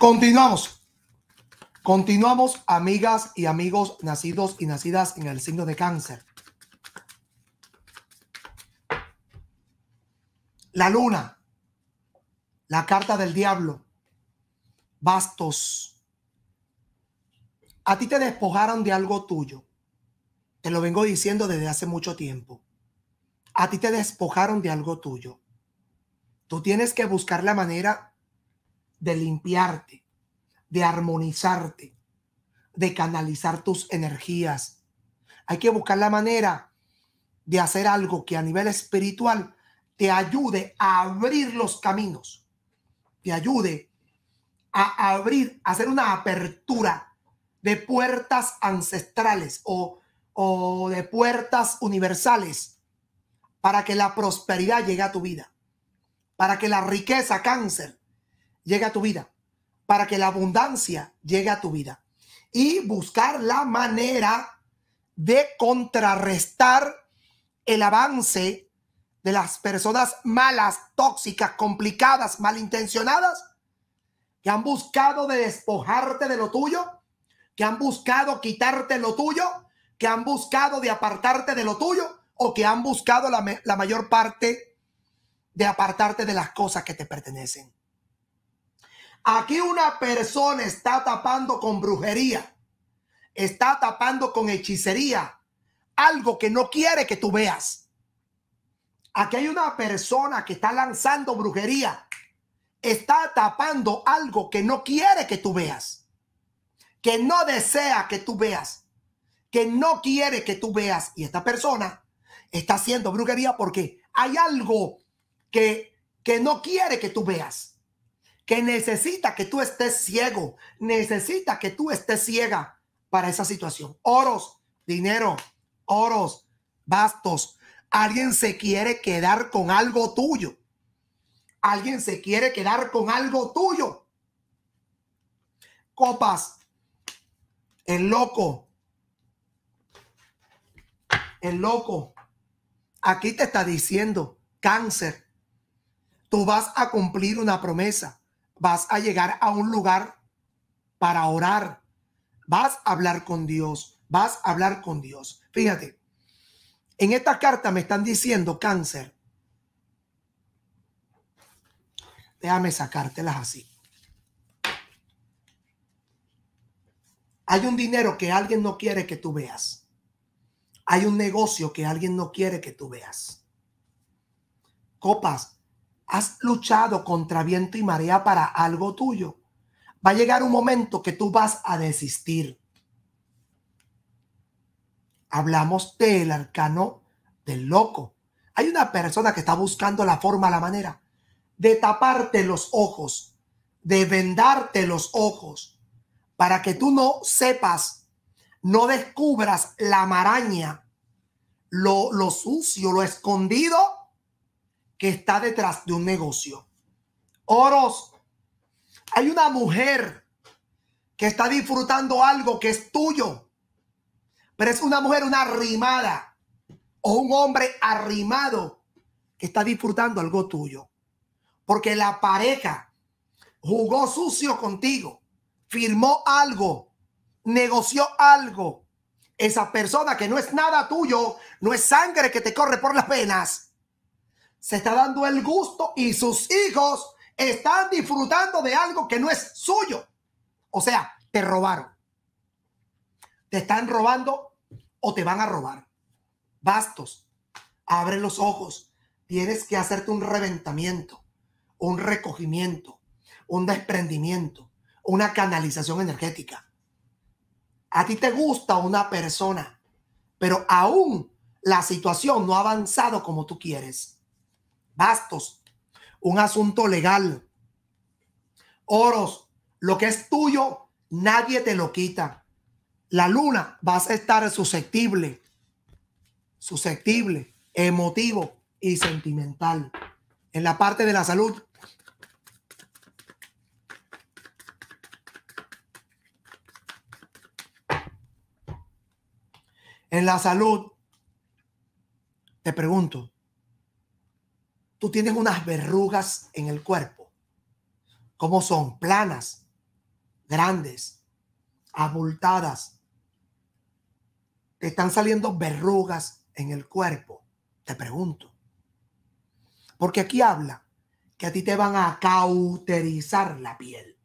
Continuamos. Continuamos, amigas y amigos nacidos y nacidas en el signo de cáncer. La luna, la carta del diablo, bastos. A ti te despojaron de algo tuyo. Te lo vengo diciendo desde hace mucho tiempo. A ti te despojaron de algo tuyo. Tú tienes que buscar la manera de limpiarte, de armonizarte, de canalizar tus energías. Hay que buscar la manera de hacer algo que a nivel espiritual te ayude a abrir los caminos, te ayude a abrir, a hacer una apertura de puertas ancestrales o, o de puertas universales para que la prosperidad llegue a tu vida, para que la riqueza, cáncer, Llega a tu vida, para que la abundancia llegue a tu vida. Y buscar la manera de contrarrestar el avance de las personas malas, tóxicas, complicadas, malintencionadas, que han buscado de despojarte de lo tuyo, que han buscado quitarte lo tuyo, que han buscado de apartarte de lo tuyo o que han buscado la, la mayor parte de apartarte de las cosas que te pertenecen. Aquí una persona está tapando con brujería, está tapando con hechicería, algo que no quiere que tú veas. Aquí hay una persona que está lanzando brujería, está tapando algo que no quiere que tú veas, que no desea que tú veas, que no quiere que tú veas. Y esta persona está haciendo brujería porque hay algo que, que no quiere que tú veas que necesita que tú estés ciego, necesita que tú estés ciega para esa situación. Oros, dinero, oros, bastos. Alguien se quiere quedar con algo tuyo. Alguien se quiere quedar con algo tuyo. Copas, el loco, el loco, aquí te está diciendo cáncer. Tú vas a cumplir una promesa vas a llegar a un lugar para orar, vas a hablar con Dios, vas a hablar con Dios. Fíjate, en esta carta me están diciendo cáncer. Déjame sacártelas así. Hay un dinero que alguien no quiere que tú veas. Hay un negocio que alguien no quiere que tú veas. Copas, has luchado contra viento y marea para algo tuyo, va a llegar un momento que tú vas a desistir. Hablamos del arcano del loco. Hay una persona que está buscando la forma, la manera de taparte los ojos, de vendarte los ojos, para que tú no sepas, no descubras la maraña, lo, lo sucio, lo escondido que está detrás de un negocio. Oros, hay una mujer que está disfrutando algo que es tuyo, pero es una mujer, una arrimada, o un hombre arrimado que está disfrutando algo tuyo. Porque la pareja jugó sucio contigo, firmó algo, negoció algo. Esa persona que no es nada tuyo, no es sangre que te corre por las venas, se está dando el gusto y sus hijos están disfrutando de algo que no es suyo. O sea, te robaron. Te están robando o te van a robar. Bastos, abre los ojos. Tienes que hacerte un reventamiento, un recogimiento, un desprendimiento, una canalización energética. A ti te gusta una persona, pero aún la situación no ha avanzado como tú quieres bastos, un asunto legal, oros, lo que es tuyo, nadie te lo quita. La luna vas a estar susceptible, susceptible, emotivo y sentimental. En la parte de la salud, en la salud, te pregunto, tú tienes unas verrugas en el cuerpo. ¿Cómo son? Planas, grandes, abultadas. Te están saliendo verrugas en el cuerpo. Te pregunto. Porque aquí habla que a ti te van a cauterizar la piel.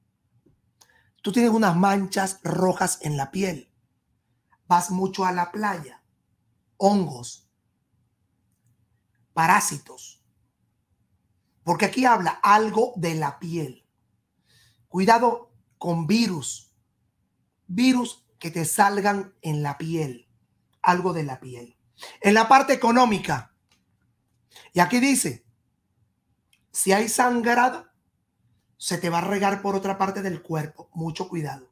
Tú tienes unas manchas rojas en la piel. Vas mucho a la playa. Hongos. Parásitos porque aquí habla algo de la piel. Cuidado con virus. Virus que te salgan en la piel. Algo de la piel. En la parte económica. Y aquí dice, si hay sangrado, se te va a regar por otra parte del cuerpo. Mucho cuidado.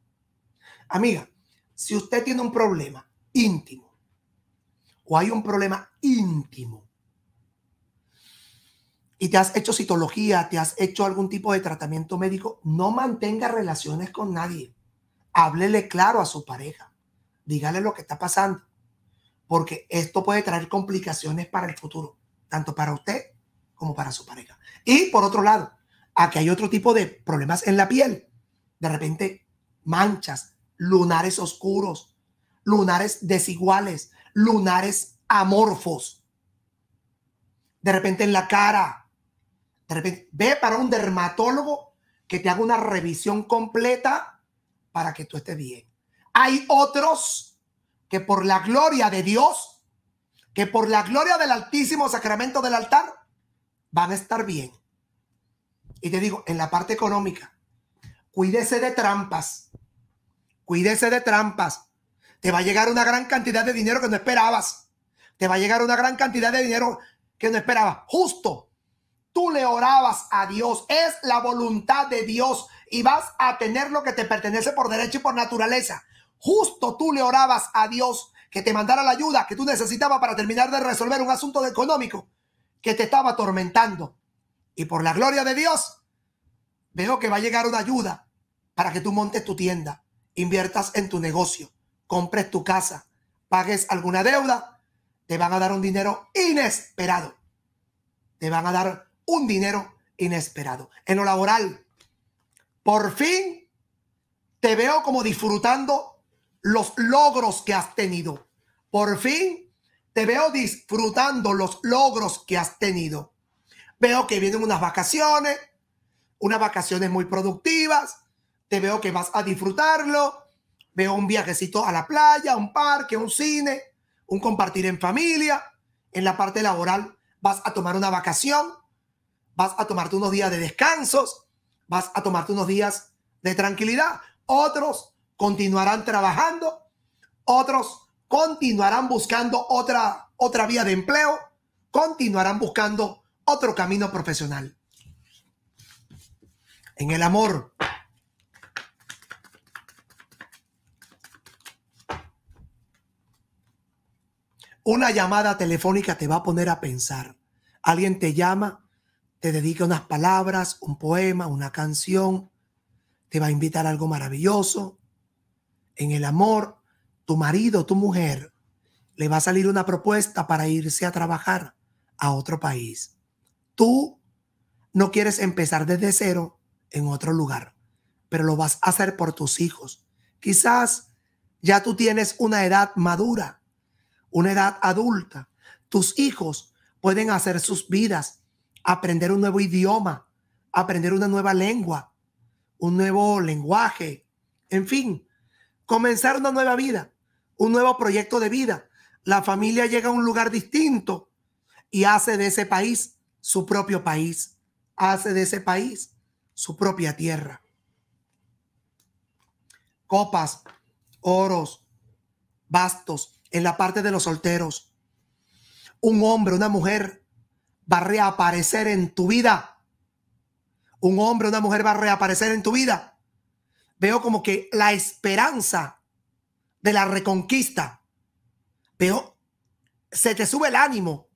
Amiga, si usted tiene un problema íntimo o hay un problema íntimo y te has hecho citología, te has hecho algún tipo de tratamiento médico, no mantenga relaciones con nadie. Háblele claro a su pareja. Dígale lo que está pasando. Porque esto puede traer complicaciones para el futuro, tanto para usted como para su pareja. Y por otro lado, aquí hay otro tipo de problemas en la piel. De repente, manchas, lunares oscuros, lunares desiguales, lunares amorfos. De repente en la cara, ve para un dermatólogo que te haga una revisión completa para que tú estés bien. Hay otros que por la gloria de Dios, que por la gloria del altísimo sacramento del altar, van a estar bien. Y te digo, en la parte económica, cuídese de trampas, cuídese de trampas. Te va a llegar una gran cantidad de dinero que no esperabas. Te va a llegar una gran cantidad de dinero que no esperabas. Justo tú le orabas a Dios, es la voluntad de Dios y vas a tener lo que te pertenece por derecho y por naturaleza. Justo tú le orabas a Dios que te mandara la ayuda que tú necesitabas para terminar de resolver un asunto económico que te estaba atormentando. Y por la gloria de Dios, veo que va a llegar una ayuda para que tú montes tu tienda, inviertas en tu negocio, compres tu casa, pagues alguna deuda, te van a dar un dinero inesperado. Te van a dar un dinero inesperado. En lo laboral, por fin te veo como disfrutando los logros que has tenido. Por fin te veo disfrutando los logros que has tenido. Veo que vienen unas vacaciones, unas vacaciones muy productivas. Te veo que vas a disfrutarlo. Veo un viajecito a la playa, un parque, un cine, un compartir en familia. En la parte laboral vas a tomar una vacación vas a tomarte unos días de descansos, vas a tomarte unos días de tranquilidad. Otros continuarán trabajando, otros continuarán buscando otra, otra vía de empleo, continuarán buscando otro camino profesional. En el amor, una llamada telefónica te va a poner a pensar. Alguien te llama te dedica unas palabras, un poema, una canción, te va a invitar a algo maravilloso. En el amor, tu marido, tu mujer, le va a salir una propuesta para irse a trabajar a otro país. Tú no quieres empezar desde cero en otro lugar, pero lo vas a hacer por tus hijos. Quizás ya tú tienes una edad madura, una edad adulta. Tus hijos pueden hacer sus vidas, aprender un nuevo idioma, aprender una nueva lengua, un nuevo lenguaje, en fin, comenzar una nueva vida, un nuevo proyecto de vida. La familia llega a un lugar distinto y hace de ese país su propio país, hace de ese país su propia tierra. Copas, oros, bastos en la parte de los solteros. Un hombre, una mujer va a reaparecer en tu vida. Un hombre, una mujer va a reaparecer en tu vida. Veo como que la esperanza de la reconquista. Veo, se te sube el ánimo.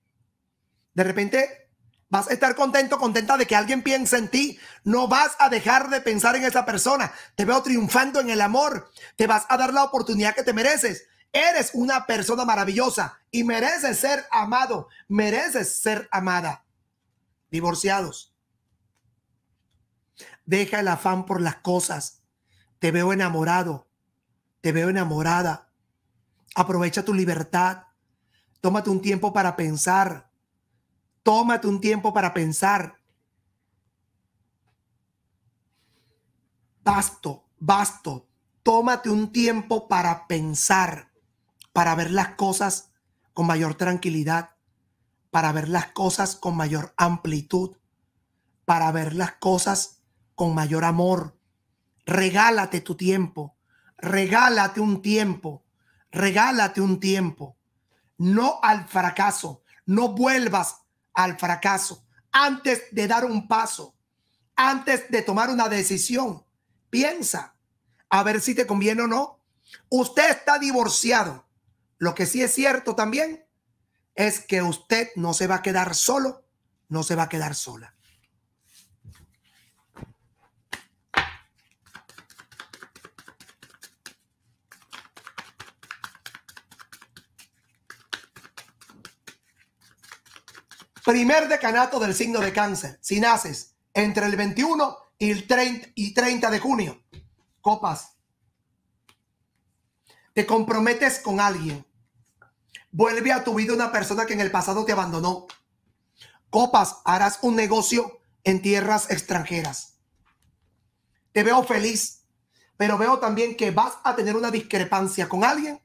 De repente vas a estar contento, contenta de que alguien piense en ti. No vas a dejar de pensar en esa persona. Te veo triunfando en el amor. Te vas a dar la oportunidad que te mereces. Eres una persona maravillosa y mereces ser amado, mereces ser amada. Divorciados. Deja el afán por las cosas. Te veo enamorado. Te veo enamorada. Aprovecha tu libertad. Tómate un tiempo para pensar. Tómate un tiempo para pensar. Basto, basto. Tómate un tiempo para pensar para ver las cosas con mayor tranquilidad, para ver las cosas con mayor amplitud, para ver las cosas con mayor amor. Regálate tu tiempo, regálate un tiempo, regálate un tiempo. No al fracaso, no vuelvas al fracaso. Antes de dar un paso, antes de tomar una decisión, piensa a ver si te conviene o no. Usted está divorciado lo que sí es cierto también es que usted no se va a quedar solo, no se va a quedar sola. Primer decanato del signo de cáncer. Si naces entre el 21 y el 30, 30 de junio, copas te comprometes con alguien, vuelve a tu vida una persona que en el pasado te abandonó. Copas, harás un negocio en tierras extranjeras. Te veo feliz, pero veo también que vas a tener una discrepancia con alguien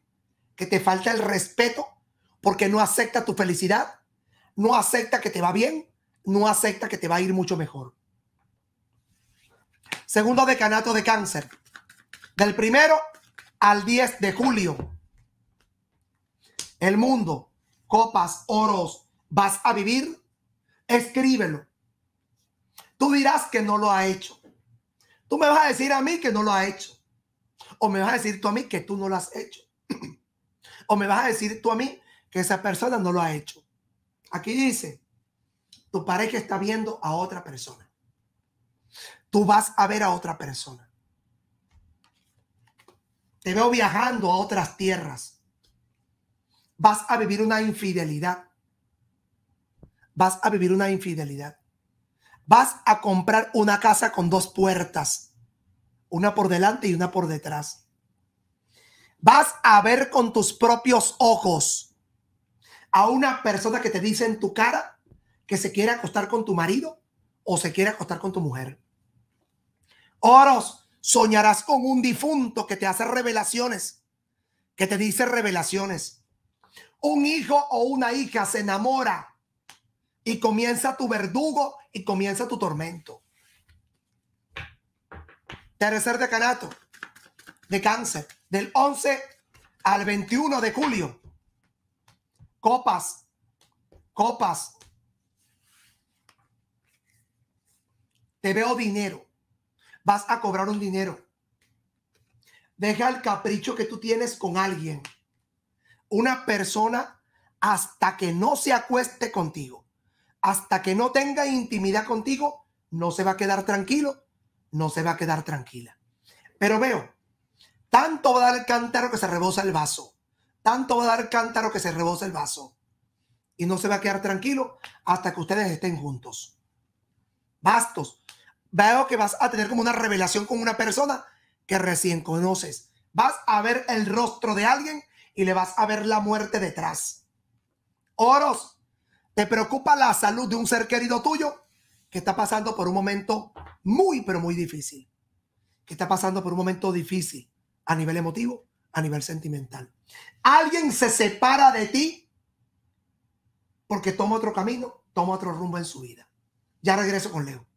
que te falta el respeto porque no acepta tu felicidad, no acepta que te va bien, no acepta que te va a ir mucho mejor. Segundo decanato de cáncer. Del primero al 10 de julio. El mundo, copas, oros, vas a vivir. Escríbelo. Tú dirás que no lo ha hecho. Tú me vas a decir a mí que no lo ha hecho. O me vas a decir tú a mí que tú no lo has hecho. o me vas a decir tú a mí que esa persona no lo ha hecho. Aquí dice, tu pareja está viendo a otra persona. Tú vas a ver a otra persona. Te veo viajando a otras tierras. Vas a vivir una infidelidad. Vas a vivir una infidelidad. Vas a comprar una casa con dos puertas, una por delante y una por detrás. Vas a ver con tus propios ojos a una persona que te dice en tu cara que se quiere acostar con tu marido o se quiere acostar con tu mujer. Oros, Soñarás con un difunto que te hace revelaciones, que te dice revelaciones. Un hijo o una hija se enamora y comienza tu verdugo y comienza tu tormento. Tercer decanato de cáncer, del 11 al 21 de julio. Copas, copas. Te veo dinero vas a cobrar un dinero. Deja el capricho que tú tienes con alguien. Una persona hasta que no se acueste contigo, hasta que no tenga intimidad contigo, no se va a quedar tranquilo, no se va a quedar tranquila. Pero veo, tanto va a dar el cántaro que se rebosa el vaso, tanto va a dar el cántaro que se rebosa el vaso. Y no se va a quedar tranquilo hasta que ustedes estén juntos. Bastos, veo que vas a tener como una revelación con una persona que recién conoces. Vas a ver el rostro de alguien y le vas a ver la muerte detrás. Oros, ¿te preocupa la salud de un ser querido tuyo que está pasando por un momento muy, pero muy difícil? Que está pasando por un momento difícil a nivel emotivo, a nivel sentimental. Alguien se separa de ti porque toma otro camino, toma otro rumbo en su vida. Ya regreso con Leo.